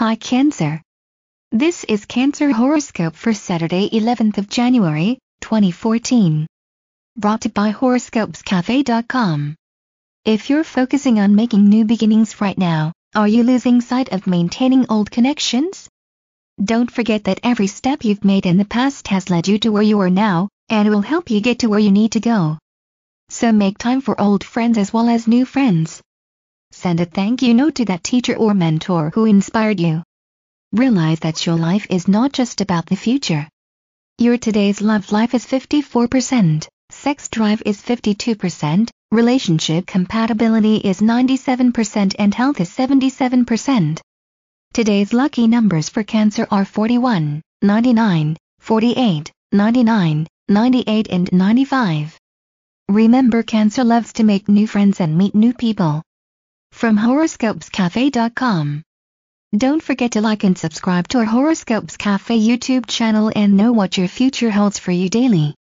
Hi Cancer. This is Cancer horoscope for Saturday 11th of January, 2014. Brought to you by horoscopescafe.com. If you're focusing on making new beginnings right now, are you losing sight of maintaining old connections? Don't forget that every step you've made in the past has led you to where you are now and will help you get to where you need to go. So make time for old friends as well as new friends. Send a thank you note to that teacher or mentor who inspired you. Realize that your life is not just about the future. Your today's love life is 54%, sex drive is 52%, relationship compatibility is 97%, and health is 77%. Today's lucky numbers for Cancer are 41, 99, 48, 99, 98, and 95. Remember, Cancer loves to make new friends and meet new people from horoscopescafe.com. Don't forget to like and subscribe to our Horoscopes Cafe YouTube channel and know what your future holds for you daily.